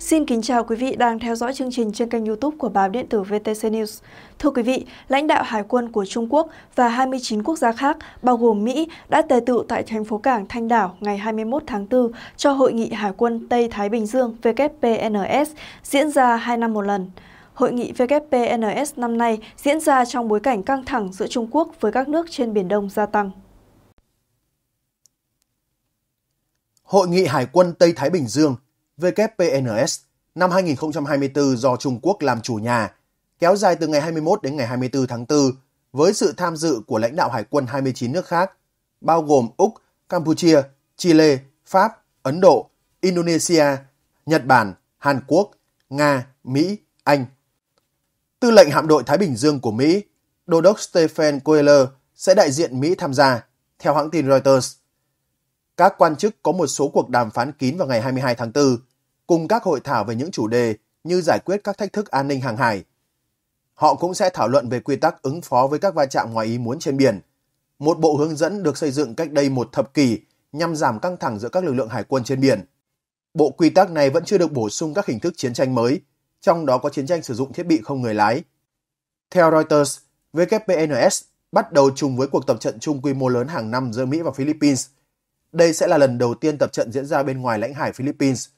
Xin kính chào quý vị đang theo dõi chương trình trên kênh youtube của báo điện tử VTC News. Thưa quý vị, lãnh đạo Hải quân của Trung Quốc và 29 quốc gia khác, bao gồm Mỹ, đã tề tựu tại thành phố cảng Thanh Đảo ngày 21 tháng 4 cho Hội nghị Hải quân Tây Thái Bình Dương WPNS diễn ra hai năm một lần. Hội nghị WPNS năm nay diễn ra trong bối cảnh căng thẳng giữa Trung Quốc với các nước trên Biển Đông gia tăng. Hội nghị Hải quân Tây Thái Bình Dương WPNS năm 2024 do Trung Quốc làm chủ nhà, kéo dài từ ngày 21 đến ngày 24 tháng 4 với sự tham dự của lãnh đạo hải quân 29 nước khác, bao gồm Úc, Campuchia, Chile, Pháp, Ấn Độ, Indonesia, Nhật Bản, Hàn Quốc, Nga, Mỹ, Anh. Tư lệnh hạm đội Thái Bình Dương của Mỹ, Đô đốc Stephen Coeler sẽ đại diện Mỹ tham gia, theo hãng tin Reuters các quan chức có một số cuộc đàm phán kín vào ngày 22 tháng 4, cùng các hội thảo về những chủ đề như giải quyết các thách thức an ninh hàng hải. Họ cũng sẽ thảo luận về quy tắc ứng phó với các va chạm ngoài ý muốn trên biển. Một bộ hướng dẫn được xây dựng cách đây một thập kỷ nhằm giảm căng thẳng giữa các lực lượng hải quân trên biển. Bộ quy tắc này vẫn chưa được bổ sung các hình thức chiến tranh mới, trong đó có chiến tranh sử dụng thiết bị không người lái. Theo Reuters, WPNS bắt đầu chung với cuộc tập trận chung quy mô lớn hàng năm giữa Mỹ và Philippines – đây sẽ là lần đầu tiên tập trận diễn ra bên ngoài lãnh hải Philippines.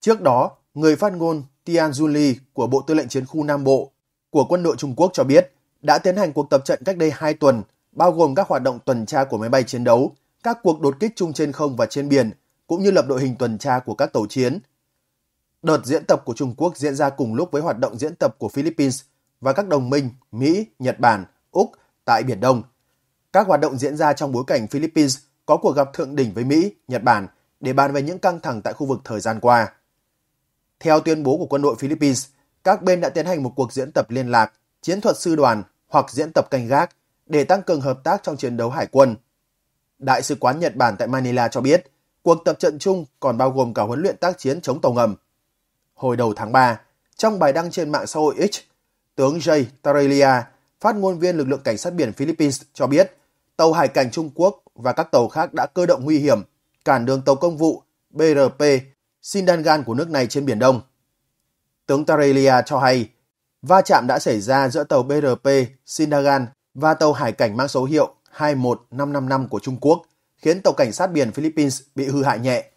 Trước đó, người phát ngôn Tian Junli của Bộ Tư lệnh Chiến khu Nam Bộ của quân đội Trung Quốc cho biết đã tiến hành cuộc tập trận cách đây 2 tuần, bao gồm các hoạt động tuần tra của máy bay chiến đấu, các cuộc đột kích chung trên không và trên biển, cũng như lập đội hình tuần tra của các tàu chiến. Đợt diễn tập của Trung Quốc diễn ra cùng lúc với hoạt động diễn tập của Philippines và các đồng minh Mỹ, Nhật Bản, Úc tại Biển Đông. Các hoạt động diễn ra trong bối cảnh Philippines có cuộc gặp thượng đỉnh với Mỹ, Nhật Bản để bàn về những căng thẳng tại khu vực thời gian qua. Theo tuyên bố của quân đội Philippines, các bên đã tiến hành một cuộc diễn tập liên lạc, chiến thuật sư đoàn hoặc diễn tập canh gác để tăng cường hợp tác trong chiến đấu hải quân. Đại sứ quán Nhật Bản tại Manila cho biết, cuộc tập trận chung còn bao gồm cả huấn luyện tác chiến chống tàu ngầm. Hồi đầu tháng 3, trong bài đăng trên mạng xã hội X, tướng Jay Tarelia, phát ngôn viên lực lượng cảnh sát biển Philippines cho biết tàu hải cảnh Trung Quốc và các tàu khác đã cơ động nguy hiểm, cản đường tàu công vụ BRP Sindangan của nước này trên Biển Đông. Tướng Tarelia cho hay, va chạm đã xảy ra giữa tàu BRP Sindangan và tàu hải cảnh mang số hiệu 21555 của Trung Quốc, khiến tàu cảnh sát biển Philippines bị hư hại nhẹ.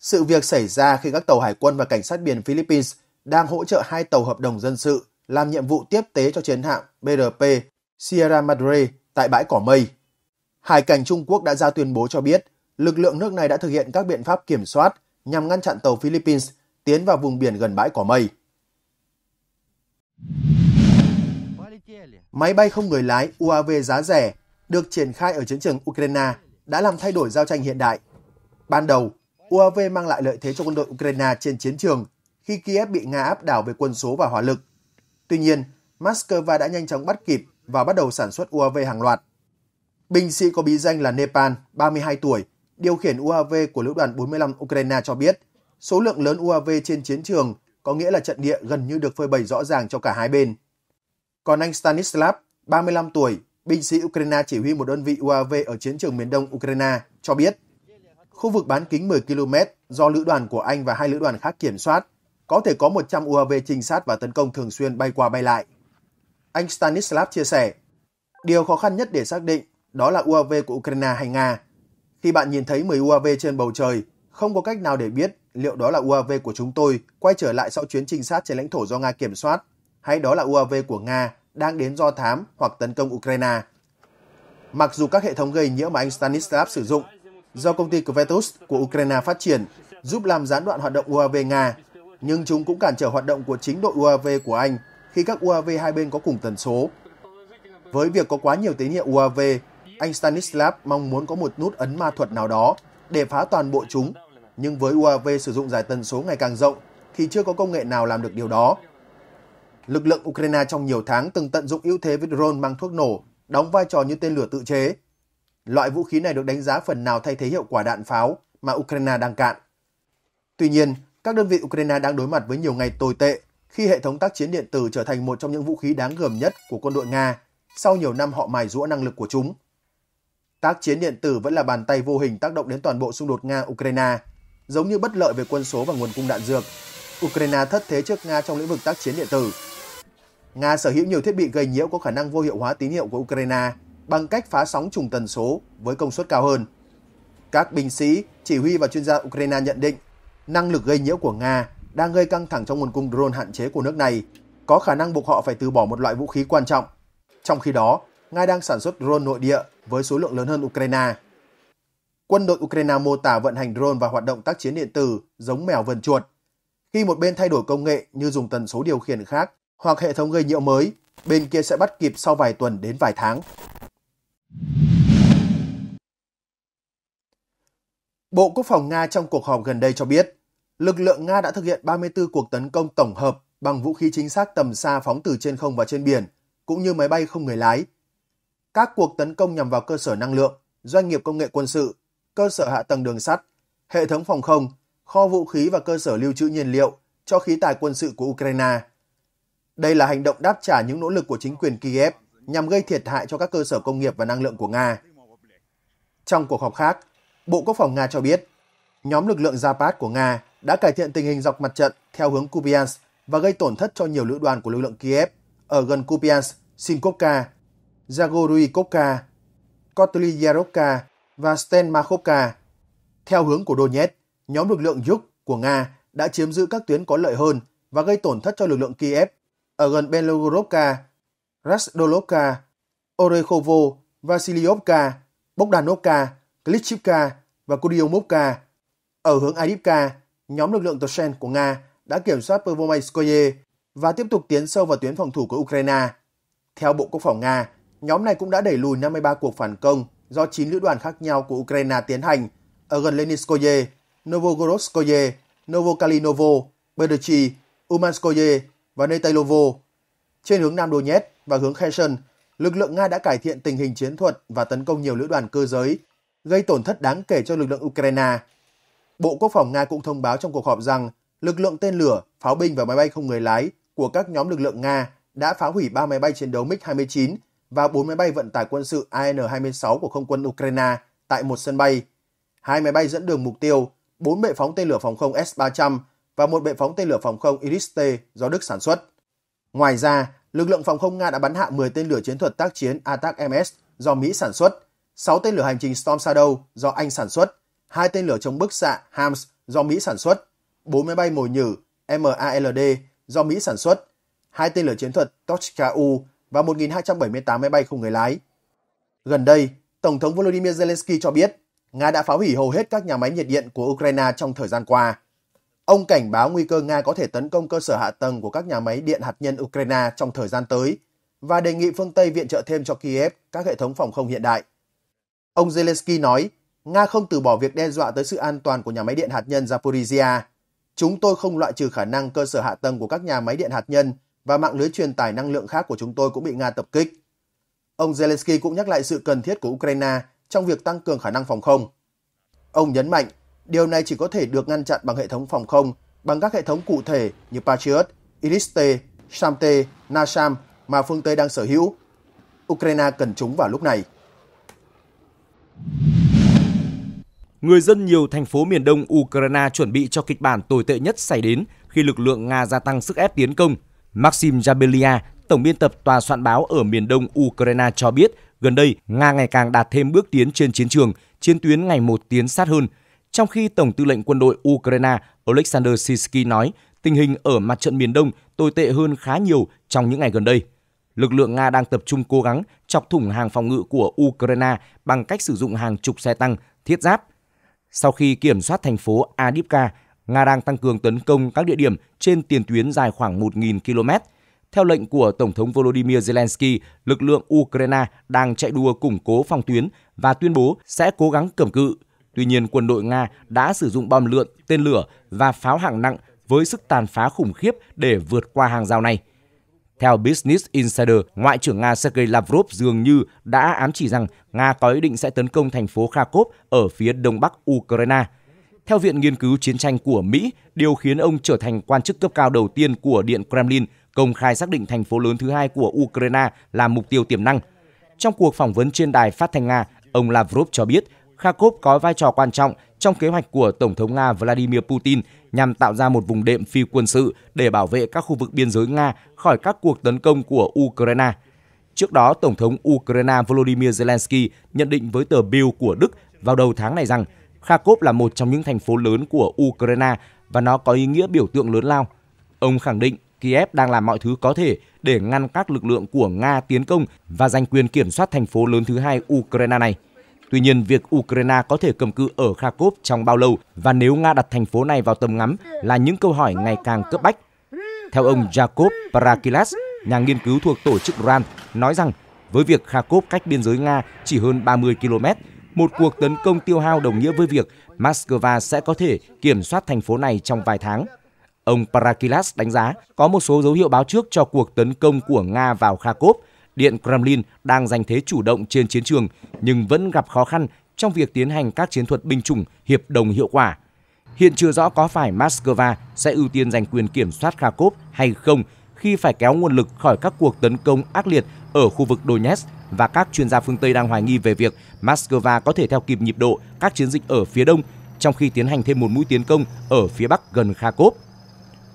Sự việc xảy ra khi các tàu hải quân và cảnh sát biển Philippines đang hỗ trợ hai tàu hợp đồng dân sự làm nhiệm vụ tiếp tế cho chiến hạm BRP Sierra Madre tại bãi cỏ mây. Hải cảnh Trung Quốc đã ra tuyên bố cho biết lực lượng nước này đã thực hiện các biện pháp kiểm soát nhằm ngăn chặn tàu Philippines tiến vào vùng biển gần bãi Cỏ Mây. Máy bay không người lái UAV giá rẻ được triển khai ở chiến trường Ukraine đã làm thay đổi giao tranh hiện đại. Ban đầu, UAV mang lại lợi thế cho quân đội Ukraine trên chiến trường khi Kiev bị Nga áp đảo về quân số và hỏa lực. Tuy nhiên, Moscow đã nhanh chóng bắt kịp và bắt đầu sản xuất UAV hàng loạt. Binh sĩ có bí danh là Nepal, 32 tuổi, điều khiển UAV của lữ đoàn 45 Ukraine cho biết, số lượng lớn UAV trên chiến trường có nghĩa là trận địa gần như được phơi bày rõ ràng cho cả hai bên. Còn anh Stanislav, 35 tuổi, binh sĩ Ukraine chỉ huy một đơn vị UAV ở chiến trường miền đông Ukraine, cho biết khu vực bán kính 10 km do lữ đoàn của anh và hai lữ đoàn khác kiểm soát, có thể có 100 UAV trinh sát và tấn công thường xuyên bay qua bay lại. Anh Stanislav chia sẻ, điều khó khăn nhất để xác định đó là UAV của Ukraine hay Nga. Khi bạn nhìn thấy 10 UAV trên bầu trời, không có cách nào để biết liệu đó là UAV của chúng tôi quay trở lại sau chuyến trinh sát trên lãnh thổ do Nga kiểm soát, hay đó là UAV của Nga đang đến do thám hoặc tấn công Ukraine. Mặc dù các hệ thống gây nhiễu mà anh Stanislav sử dụng do công ty Kvetus của Ukraine phát triển giúp làm gián đoạn hoạt động UAV Nga, nhưng chúng cũng cản trở hoạt động của chính đội UAV của Anh khi các UAV hai bên có cùng tần số. Với việc có quá nhiều tín hiệu UAV anh Stanislav mong muốn có một nút ấn ma thuật nào đó để phá toàn bộ chúng. Nhưng với UAV sử dụng giải tần số ngày càng rộng thì chưa có công nghệ nào làm được điều đó. Lực lượng Ukraine trong nhiều tháng từng tận dụng ưu thế với drone mang thuốc nổ, đóng vai trò như tên lửa tự chế. Loại vũ khí này được đánh giá phần nào thay thế hiệu quả đạn pháo mà Ukraine đang cạn. Tuy nhiên, các đơn vị Ukraine đang đối mặt với nhiều ngày tồi tệ khi hệ thống tác chiến điện tử trở thành một trong những vũ khí đáng gờm nhất của quân đội Nga sau nhiều năm họ mài rũa năng lực của chúng tác chiến điện tử vẫn là bàn tay vô hình tác động đến toàn bộ xung đột Nga-Ukraine, giống như bất lợi về quân số và nguồn cung đạn dược. Ukraine thất thế trước Nga trong lĩnh vực tác chiến điện tử. Nga sở hữu nhiều thiết bị gây nhiễu có khả năng vô hiệu hóa tín hiệu của Ukraine bằng cách phá sóng trùng tần số với công suất cao hơn. Các binh sĩ, chỉ huy và chuyên gia Ukraine nhận định năng lực gây nhiễu của Nga đang gây căng thẳng trong nguồn cung drone hạn chế của nước này, có khả năng buộc họ phải từ bỏ một loại vũ khí quan trọng. Trong khi đó, Nga đang sản xuất drone nội địa với số lượng lớn hơn Ukraine. Quân đội Ukraine mô tả vận hành drone và hoạt động tác chiến điện tử giống mèo vần chuột. Khi một bên thay đổi công nghệ như dùng tần số điều khiển khác hoặc hệ thống gây nhiễu mới, bên kia sẽ bắt kịp sau vài tuần đến vài tháng. Bộ Quốc phòng Nga trong cuộc họp gần đây cho biết, lực lượng Nga đã thực hiện 34 cuộc tấn công tổng hợp bằng vũ khí chính xác tầm xa phóng từ trên không và trên biển, cũng như máy bay không người lái các cuộc tấn công nhằm vào cơ sở năng lượng, doanh nghiệp công nghệ quân sự, cơ sở hạ tầng đường sắt, hệ thống phòng không, kho vũ khí và cơ sở lưu trữ nhiên liệu cho khí tài quân sự của Ukraine. Đây là hành động đáp trả những nỗ lực của chính quyền Kiev nhằm gây thiệt hại cho các cơ sở công nghiệp và năng lượng của Nga. Trong cuộc họp khác, Bộ Quốc phòng Nga cho biết, nhóm lực lượng Zapad của Nga đã cải thiện tình hình dọc mặt trận theo hướng Kupiansk và gây tổn thất cho nhiều lữ đoàn của lực lượng Kiev ở gần Kupiansk, Sinkovka Zagorui Kovka, và Sten Theo hướng của Donetsk, nhóm lực lượng Yuk của Nga đã chiếm giữ các tuyến có lợi hơn và gây tổn thất cho lực lượng Kiev ở gần Belogorovka, Rasdolovka, Orekhovo, Vasiliovka, Bogdanovka, Klitschivka và Kudyomovka. Ở hướng Adivka, nhóm lực lượng Toshen của Nga đã kiểm soát Pervomayskoye và tiếp tục tiến sâu vào tuyến phòng thủ của Ukraine. Theo Bộ Quốc phòng Nga, nhóm này cũng đã đẩy lùi 53 cuộc phản công do 9 lữ đoàn khác nhau của Ukraine tiến hành ở gần Leninskoye, Novogorodskoye, Novokalinovo, berdychi Umanskoye và Netailovo. Trên hướng Nam Donetsk và hướng Kherson, lực lượng Nga đã cải thiện tình hình chiến thuật và tấn công nhiều lữ đoàn cơ giới, gây tổn thất đáng kể cho lực lượng Ukraine. Bộ Quốc phòng Nga cũng thông báo trong cuộc họp rằng lực lượng tên lửa, pháo binh và máy bay không người lái của các nhóm lực lượng Nga đã phá hủy 3 máy bay chiến đấu MiG-29 và 4 máy bay vận tải quân sự AN-26 của không quân Ukraine tại một sân bay, hai máy bay dẫn đường mục tiêu, 4 bệ phóng tên lửa phòng không S-300 và một bệ phóng tên lửa phòng không Iris-T do Đức sản xuất. Ngoài ra, lực lượng phòng không Nga đã bắn hạ 10 tên lửa chiến thuật tác chiến ATAC-MS do Mỹ sản xuất, 6 tên lửa hành trình Storm Shadow do Anh sản xuất, 2 tên lửa chống bức xạ Hams do Mỹ sản xuất, 4 máy bay mồi nhử MALD do Mỹ sản xuất, 2 tên lửa chiến thuật Tochka-U và 1.278 máy bay không người lái. Gần đây, Tổng thống Volodymyr Zelensky cho biết Nga đã phá hủy hầu hết các nhà máy nhiệt điện của Ukraine trong thời gian qua. Ông cảnh báo nguy cơ Nga có thể tấn công cơ sở hạ tầng của các nhà máy điện hạt nhân Ukraine trong thời gian tới và đề nghị phương Tây viện trợ thêm cho Kiev các hệ thống phòng không hiện đại. Ông Zelensky nói, Nga không từ bỏ việc đe dọa tới sự an toàn của nhà máy điện hạt nhân Zaporizhia. Chúng tôi không loại trừ khả năng cơ sở hạ tầng của các nhà máy điện hạt nhân và mạng lưới truyền tải năng lượng khác của chúng tôi cũng bị Nga tập kích. Ông Zelensky cũng nhắc lại sự cần thiết của Ukraine trong việc tăng cường khả năng phòng không. Ông nhấn mạnh, điều này chỉ có thể được ngăn chặn bằng hệ thống phòng không, bằng các hệ thống cụ thể như Patriot, Iris-T, Samte, Nasham mà phương Tây đang sở hữu. Ukraine cần chúng vào lúc này. Người dân nhiều thành phố miền đông Ukraine chuẩn bị cho kịch bản tồi tệ nhất xảy đến khi lực lượng Nga gia tăng sức ép tiến công Maxim Jabelia, tổng biên tập tòa soạn báo ở miền đông Ukraine cho biết, gần đây Nga ngày càng đạt thêm bước tiến trên chiến trường, chiến tuyến ngày một tiến sát hơn. Trong khi Tổng tư lệnh quân đội Ukraine Oleksandr Sisky nói, tình hình ở mặt trận miền đông tồi tệ hơn khá nhiều trong những ngày gần đây. Lực lượng Nga đang tập trung cố gắng chọc thủng hàng phòng ngự của Ukraine bằng cách sử dụng hàng chục xe tăng, thiết giáp. Sau khi kiểm soát thành phố Adivka, Nga đang tăng cường tấn công các địa điểm trên tiền tuyến dài khoảng 1.000 km. Theo lệnh của Tổng thống Volodymyr Zelensky, lực lượng Ukraine đang chạy đua củng cố phòng tuyến và tuyên bố sẽ cố gắng cầm cự. Tuy nhiên, quân đội Nga đã sử dụng bom lượn, tên lửa và pháo hạng nặng với sức tàn phá khủng khiếp để vượt qua hàng rào này. Theo Business Insider, Ngoại trưởng Nga Sergei Lavrov dường như đã ám chỉ rằng Nga có ý định sẽ tấn công thành phố Kharkov ở phía đông bắc Ukraine – theo Viện Nghiên cứu Chiến tranh của Mỹ, điều khiến ông trở thành quan chức cấp cao đầu tiên của Điện Kremlin công khai xác định thành phố lớn thứ hai của Ukraine là mục tiêu tiềm năng. Trong cuộc phỏng vấn trên đài phát thanh Nga, ông Lavrov cho biết Kharkov có vai trò quan trọng trong kế hoạch của Tổng thống Nga Vladimir Putin nhằm tạo ra một vùng đệm phi quân sự để bảo vệ các khu vực biên giới Nga khỏi các cuộc tấn công của Ukraine. Trước đó, Tổng thống Ukraine Volodymyr Zelensky nhận định với tờ Bild của Đức vào đầu tháng này rằng – Kharkov là một trong những thành phố lớn của Ukraine và nó có ý nghĩa biểu tượng lớn lao. Ông khẳng định Kiev đang làm mọi thứ có thể để ngăn các lực lượng của Nga tiến công và giành quyền kiểm soát thành phố lớn thứ hai Ukraine này. Tuy nhiên, việc Ukraine có thể cầm cự ở Kharkov trong bao lâu và nếu Nga đặt thành phố này vào tầm ngắm là những câu hỏi ngày càng cấp bách. Theo ông Jakob Parakilas, nhà nghiên cứu thuộc tổ chức RAND, nói rằng với việc Kharkov cách biên giới Nga chỉ hơn 30 km một cuộc tấn công tiêu hao đồng nghĩa với việc Moscow sẽ có thể kiểm soát thành phố này trong vài tháng. Ông Parakilas đánh giá có một số dấu hiệu báo trước cho cuộc tấn công của Nga vào Kharkov. Điện Kremlin đang giành thế chủ động trên chiến trường nhưng vẫn gặp khó khăn trong việc tiến hành các chiến thuật binh chủng hiệp đồng hiệu quả. Hiện chưa rõ có phải Moscow sẽ ưu tiên giành quyền kiểm soát Kharkov hay không khi phải kéo nguồn lực khỏi các cuộc tấn công ác liệt ở khu vực Donetsk và các chuyên gia phương Tây đang hoài nghi về việc Moscow có thể theo kịp nhịp độ các chiến dịch ở phía đông trong khi tiến hành thêm một mũi tiến công ở phía bắc gần Kharkov.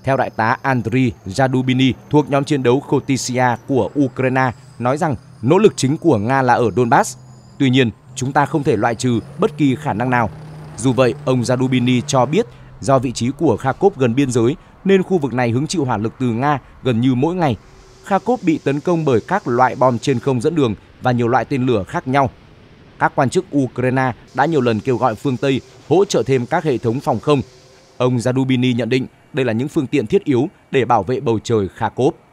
Theo đại tá Andriy Jadubini thuộc nhóm chiến đấu Khotisia của Ukraine nói rằng nỗ lực chính của Nga là ở Donbass. Tuy nhiên, chúng ta không thể loại trừ bất kỳ khả năng nào. Dù vậy, ông Jadubini cho biết do vị trí của Kharkov gần biên giới nên khu vực này hứng chịu hỏa lực từ Nga gần như mỗi ngày Kharkov bị tấn công bởi các loại bom trên không dẫn đường và nhiều loại tên lửa khác nhau. Các quan chức Ukraine đã nhiều lần kêu gọi phương Tây hỗ trợ thêm các hệ thống phòng không. Ông Zadubini nhận định đây là những phương tiện thiết yếu để bảo vệ bầu trời Kharkov.